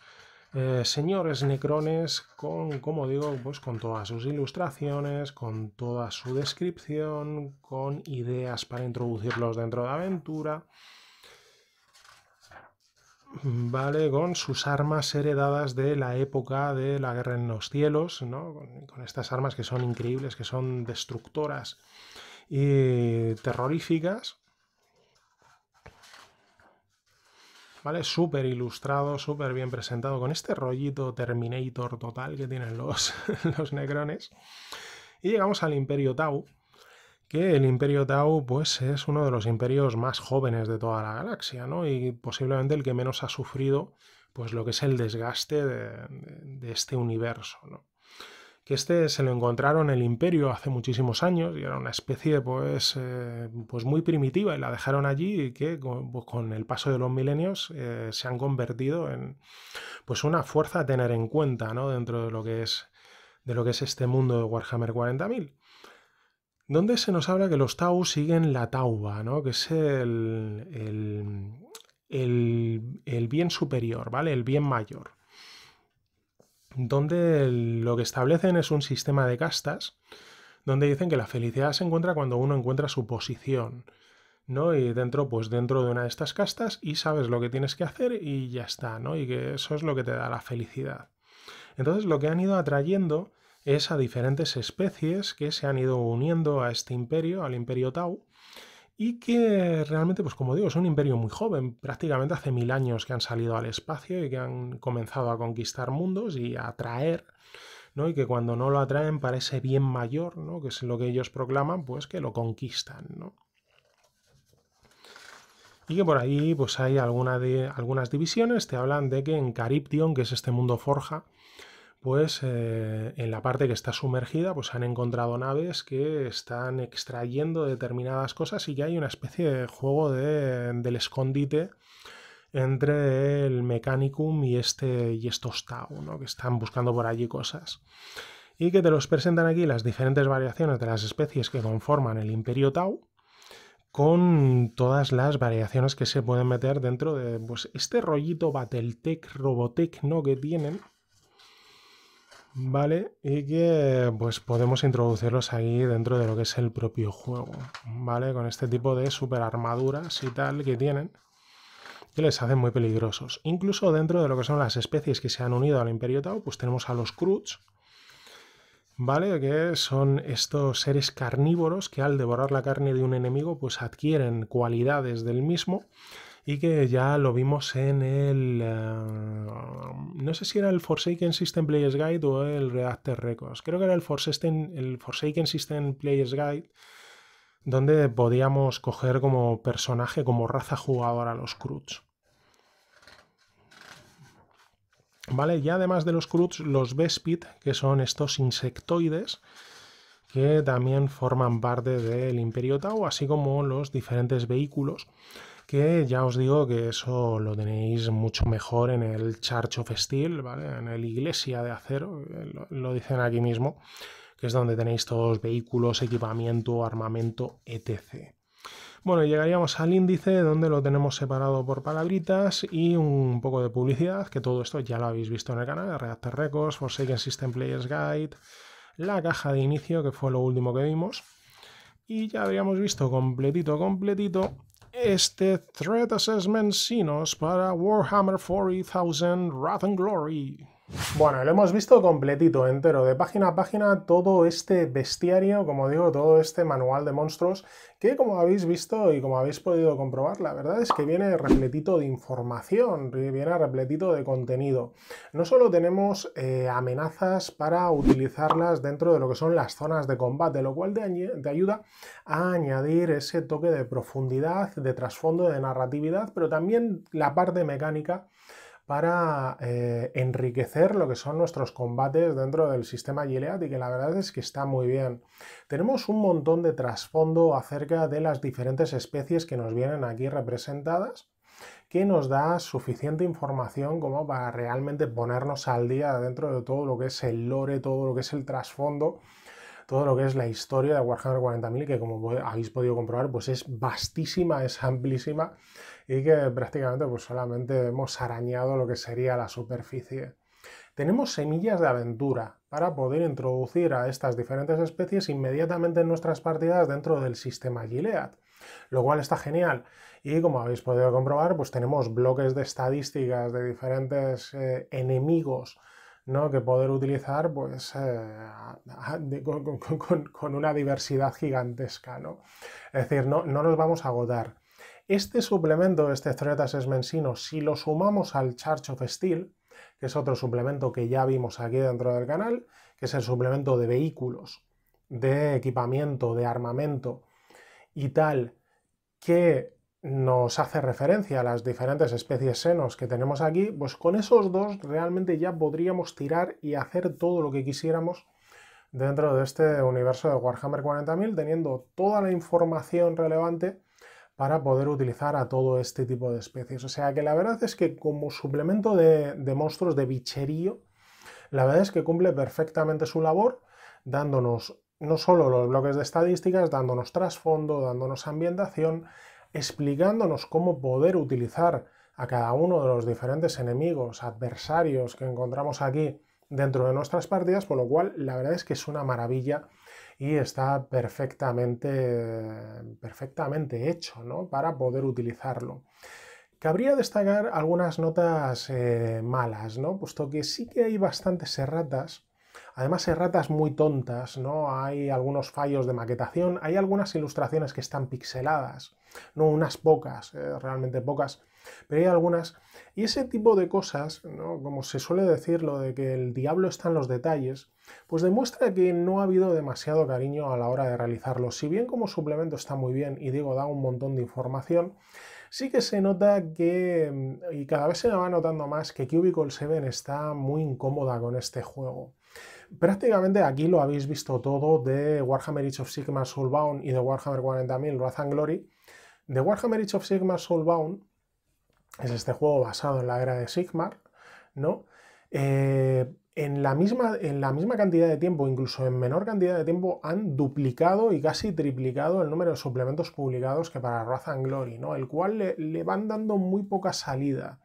eh, señores necrones con, como digo, pues con todas sus ilustraciones, con toda su descripción, con ideas para introducirlos dentro de aventura. ¿vale? Con sus armas heredadas de la época de la guerra en los cielos, con, estas armas que son increíbles, que son destructoras y eh, terroríficas. ¿Vale? Súper ilustrado, súper bien presentado, con este rollito Terminator total que tienen los, *laughs* los necrones. Y llegamos al Imperio Tau, que el Imperio Tau pues, es uno de los imperios más jóvenes de toda la galaxia, ¿no? Y posiblemente el que menos ha sufrido pues, lo que es el desgaste de este universo, ¿no? que este se lo encontraron en el imperio hace muchísimos años y era una especie pues, eh, pues muy primitiva y la dejaron allí y que pues, con, el paso de los milenios eh, se han convertido en pues una fuerza a tener en cuenta ¿no? dentro de lo, que es, de lo que es este mundo de Warhammer 40.000 donde se nos habla que los Tau siguen la Tauba, ¿no? que es el, el, el, el bien superior, ¿vale? el bien mayor donde lo que establecen es un sistema de castas, donde dicen que la felicidad se encuentra cuando uno encuentra su posición, ¿no? Y dentro, pues dentro de una de estas castas y sabes lo que tienes que hacer y ya está, ¿no? Y que eso es lo que te da la felicidad. Entonces lo que han ido atrayendo es a diferentes especies que se han ido uniendo a este imperio, al imperio Tau, y que realmente, pues como digo, es un imperio muy joven, prácticamente hace mil años que han salido al espacio y que han comenzado a conquistar mundos y a atraer, ¿no? Y que cuando no lo atraen parece bien mayor, ¿no? Que es lo que ellos proclaman, pues que lo conquistan, ¿no? Y que por ahí pues hay de, algunas divisiones, te hablan de que en Caription, que es este mundo forja, pues eh, en la parte que está sumergida, pues han encontrado naves que están extrayendo determinadas cosas y que hay una especie de juego del escondite entre el Mechanicum y, este, y estos Tau, ¿no? que están buscando por allí cosas. Y que te los presentan aquí las diferentes variaciones de las especies que conforman el Imperio Tau, con todas las variaciones que se pueden meter dentro de pues, este rollito Battletech Robotech ¿no? que tienen ¿vale? Y que pues podemos introducirlos ahí dentro de lo que es el propio juego, ¿vale? Con este tipo de super armaduras y tal que tienen, que les hacen muy peligrosos. Incluso dentro de lo que son las especies que se han unido al Imperio Tau, pues tenemos a los Kroots. ¿vale? Que son estos seres carnívoros que al devorar la carne de un enemigo, pues adquieren cualidades del mismo y que ya lo vimos en el... Eh, no sé si era el Forsaken System Players Guide o el Reactor Records. Creo que era el Forsaken, el System Players Guide donde podíamos coger como personaje, como raza jugadora a los Cruz. ¿Vale? Y además de los Cruz, los Vespid, que son estos insectoides, que también forman parte del Imperio Tau, así como los diferentes vehículos que ya os digo que eso lo tenéis mucho mejor en el Church of Steel, ¿vale? En el Iglesia de Acero, eh, lo, dicen aquí mismo, que es donde tenéis todos vehículos, equipamiento, armamento, etc. Bueno, llegaríamos al índice donde lo tenemos separado por palabritas y un poco de publicidad, que todo esto ya lo habéis visto en el canal, Reactor Records, Forsaken System Players Guide, la caja de inicio, que fue lo último que vimos. Y ya habríamos visto completito, completito, este Threat Assessment Sinos para Warhammer 40,000 Wrath and Glory. Bueno, lo hemos visto completito, entero, de página a página, todo este bestiario, como digo, todo este manual de monstruos, que como habéis visto y como habéis podido comprobar, la verdad es que viene repletito de información, viene repletito de contenido. No solo tenemos eh, amenazas para utilizarlas dentro de lo que son las zonas de combate, lo cual te ayuda a añadir ese toque de profundidad, de trasfondo, de narratividad, pero también la parte mecánica para eh, enriquecer lo que son nuestros combates dentro del sistema Gilead y que la verdad es que está muy bien. Tenemos un montón de trasfondo acerca de las diferentes especies que nos vienen aquí representadas que nos da suficiente información como para realmente ponernos al día dentro de todo lo que es el lore, todo lo que es el trasfondo, todo lo que es la historia de Warhammer 40.000, que como habéis podido comprobar, pues es vastísima, es amplísima y que prácticamente pues, solamente hemos arañado lo que sería la superficie. Tenemos semillas de aventura para poder introducir a estas diferentes especies inmediatamente en nuestras partidas dentro del sistema Gilead, lo cual está genial. Y como habéis podido comprobar, pues tenemos bloques de estadísticas de diferentes eh, enemigos ¿no? que poder utilizar pues, eh, con, con, una diversidad gigantesca. ¿no? Es decir, no, no nos vamos a agotar. Este suplemento, este es mensino, si lo sumamos al Charge of Steel, que es otro suplemento que ya vimos aquí dentro del canal, que es el suplemento de vehículos, de equipamiento, de armamento y tal, que nos hace referencia a las diferentes especies senos que tenemos aquí, pues con esos dos realmente ya podríamos tirar y hacer todo lo que quisiéramos dentro de este universo de Warhammer 40.000, teniendo toda la información relevante para poder utilizar a todo este tipo de especies. O sea que la verdad es que como suplemento de, monstruos de bicherío, la verdad es que cumple perfectamente su labor, dándonos no solo los bloques de estadísticas, dándonos trasfondo, dándonos ambientación, explicándonos cómo poder utilizar a cada uno de los diferentes enemigos, adversarios que encontramos aquí dentro de nuestras partidas, por lo cual la verdad es que es una maravilla y está perfectamente, perfectamente hecho para poder utilizarlo. Cabría destacar algunas notas eh, malas, ¿no? puesto que sí que hay bastantes erratas, además erratas muy tontas, ¿no? hay algunos fallos de maquetación, hay algunas ilustraciones que están pixeladas, no unas pocas, eh, realmente pocas, pero hay algunas. Y ese tipo de cosas, como se suele decir, lo de que el diablo está en los detalles, pues demuestra que no ha habido demasiado cariño a la hora de realizarlo. Si bien como suplemento está muy bien y digo, da un montón de información, sí que se nota que, mm, y cada vez se me va notando más, que Cubicle 7 está muy incómoda con este juego. Prácticamente aquí lo habéis visto todo de Warhammer Age of Sigma Soulbound y de Warhammer 40.000 Wrath and Glory. De Warhammer Age of Sigma Soulbound es este juego basado en la era de Sigmar, ¿no? Eh, en la, misma, cantidad de tiempo, incluso en menor cantidad de tiempo, han duplicado y casi triplicado el número de suplementos publicados que para Wrath and Glory, ¿no? El cual le, van dando muy poca salida.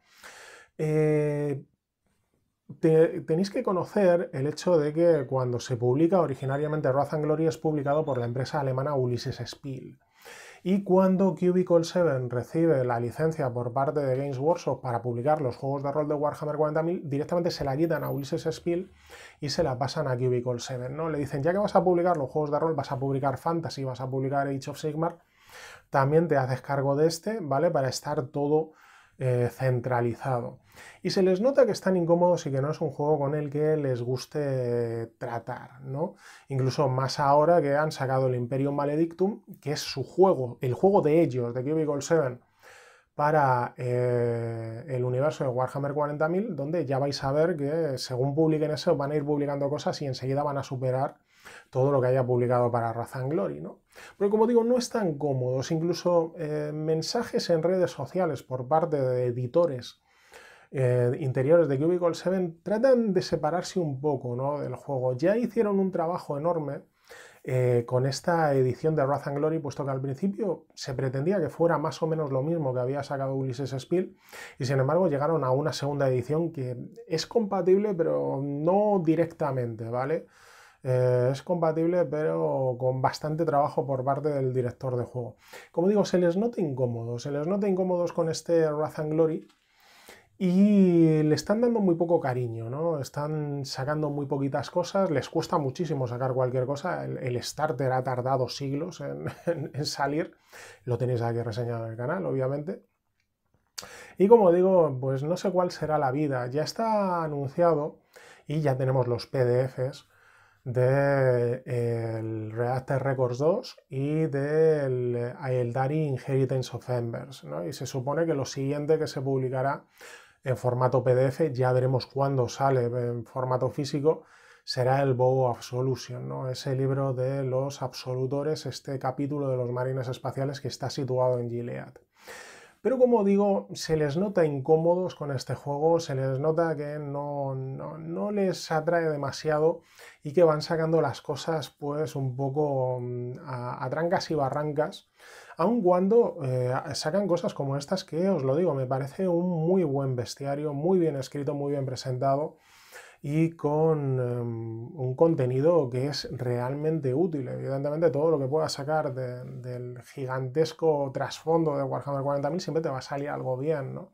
Eh, tenéis que conocer el hecho de que cuando se publica originariamente Wrath Glory es publicado por la empresa alemana Ulysses Spiel. Y cuando Cubicle 7 recibe la licencia por parte de Games Workshop para publicar los juegos de rol de Warhammer 40.000, directamente se la quitan a Ulysses Spiel y se la pasan a Cubicle 7, ¿no? Le dicen, ya que vas a publicar los juegos de rol, vas a publicar Fantasy, vas a publicar Age of Sigmar, también te haces cargo de este, ¿vale? Para estar todo eh, centralizado. Y se les nota que están incómodos y que no es un juego con el que les guste tratar, ¿no? Incluso más ahora que han sacado el Imperium Maledictum, que es su juego, el juego de ellos, de Cubicle 7, para eh, el universo de Warhammer 40.000, donde ya vais a ver que según publiquen eso van a ir publicando cosas y enseguida van a superar todo lo que haya publicado para Razan Glory, ¿no? Pero como digo, no están cómodos, incluso eh, mensajes en redes sociales por parte de editores eh, interiores de Cubicle 7 tratan de separarse un poco del juego. Ya hicieron un trabajo enorme eh, con esta edición de Wrath and Glory, puesto que al principio se pretendía que fuera más o menos lo mismo que había sacado Ulysses Spiel, y sin embargo llegaron a una segunda edición que es compatible, pero no directamente, ¿vale? Eh, es compatible, pero con bastante trabajo por parte del director de juego. Como digo, se les nota incómodos, se les nota incómodos con este Wrath and Glory, y le están dando muy poco cariño, ¿no? Están sacando muy poquitas cosas, les cuesta muchísimo sacar cualquier cosa, el, starter ha tardado siglos *laughs* en, salir, lo tenéis aquí reseñado en el canal, obviamente. Y como digo, pues no sé cuál será la vida, ya está anunciado y ya tenemos los PDFs del eh, Reactor Records 2 y del eh, de Inheritance of Embers, ¿no? Y se supone que lo siguiente que se publicará en formato PDF, ya veremos cuándo sale en formato físico, será el Bow Absolution, ¿no? ese libro de los absolutores, este capítulo de los marines espaciales que está situado en Gilead. Pero como digo, se les nota incómodos con este juego, se les nota que no, no, les atrae demasiado y que van sacando las cosas pues un poco mm, a trancas y barrancas Aun cuando eh, sacan cosas como estas que, os lo digo, me parece un muy buen bestiario, muy bien escrito, muy bien presentado y con em, un contenido que es realmente útil. Evidentemente, todo lo que puedas sacar del gigantesco trasfondo de Warhammer 40.000 siempre te va a salir algo bien, ¿no?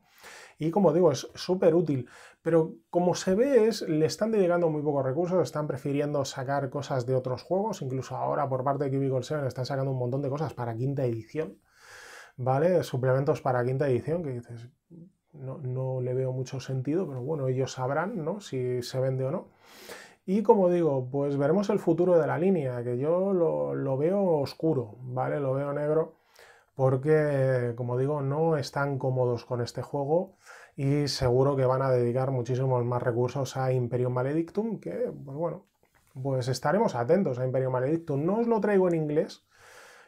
Y como digo, es súper útil, pero como se ve, es, le están dedicando muy pocos recursos, están prefiriendo sacar cosas de otros juegos, incluso ahora por parte de Cubicle 7 están sacando un montón de cosas para quinta edición, ¿vale? Suplementos para quinta edición, que dices, no, le veo mucho sentido, pero bueno, ellos sabrán, Si se vende o no. Y como digo, pues veremos el futuro de la línea, que yo lo, lo, veo oscuro, ¿vale? Lo veo negro, porque, como digo, no están cómodos con este juego y seguro que van a dedicar muchísimos más recursos a Imperium Maledictum, que, pues bueno, pues estaremos atentos a Imperium Maledictum. No os lo traigo en inglés,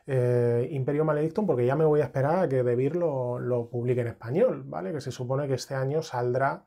eh, Imperium Imperio Maledictum, porque ya me voy a esperar a que Debir lo, lo publique en español, ¿vale? Que se supone que este año saldrá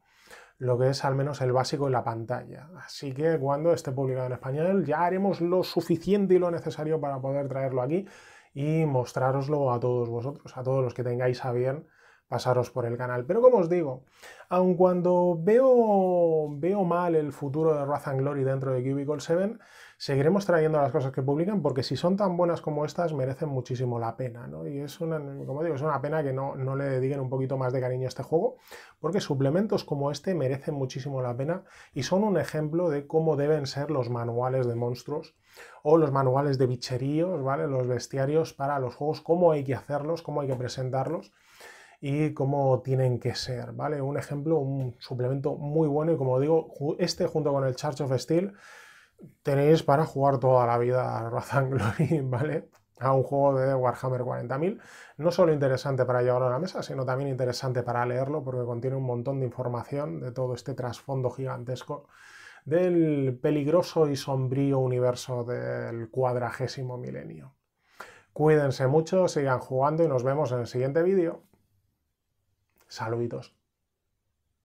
lo que es al menos el básico en la pantalla. Así que cuando esté publicado en español ya haremos lo suficiente y lo necesario para poder traerlo aquí y mostraroslo a todos vosotros, a todos los que tengáis a bien pasaros por el canal. Pero como os digo, aun cuando veo, veo mal el futuro de Wrath and Glory dentro de Cubicle 7, seguiremos trayendo las cosas que publican porque si son tan buenas como estas merecen muchísimo la pena, ¿no? Y es una, como digo, es una pena que no, no le dediquen un poquito más de cariño a este juego porque suplementos como este merecen muchísimo la pena y son un ejemplo de cómo deben ser los manuales de monstruos o los manuales de bicheríos, ¿vale? Los bestiarios para los juegos, cómo hay que hacerlos, cómo hay que presentarlos y cómo tienen que ser, ¿vale? Un ejemplo, un suplemento muy bueno y como digo, este junto con el Charge of Steel tenéis para jugar toda la vida a Wrath Glory, *laughs* ¿vale? A un juego de Warhammer 40.000, no solo interesante para llevarlo a la mesa, sino también interesante para leerlo porque contiene un montón de información de todo este trasfondo gigantesco del peligroso y sombrío universo del cuadragésimo milenio. Cuídense mucho, sigan jugando y nos vemos en el siguiente vídeo. Saludos.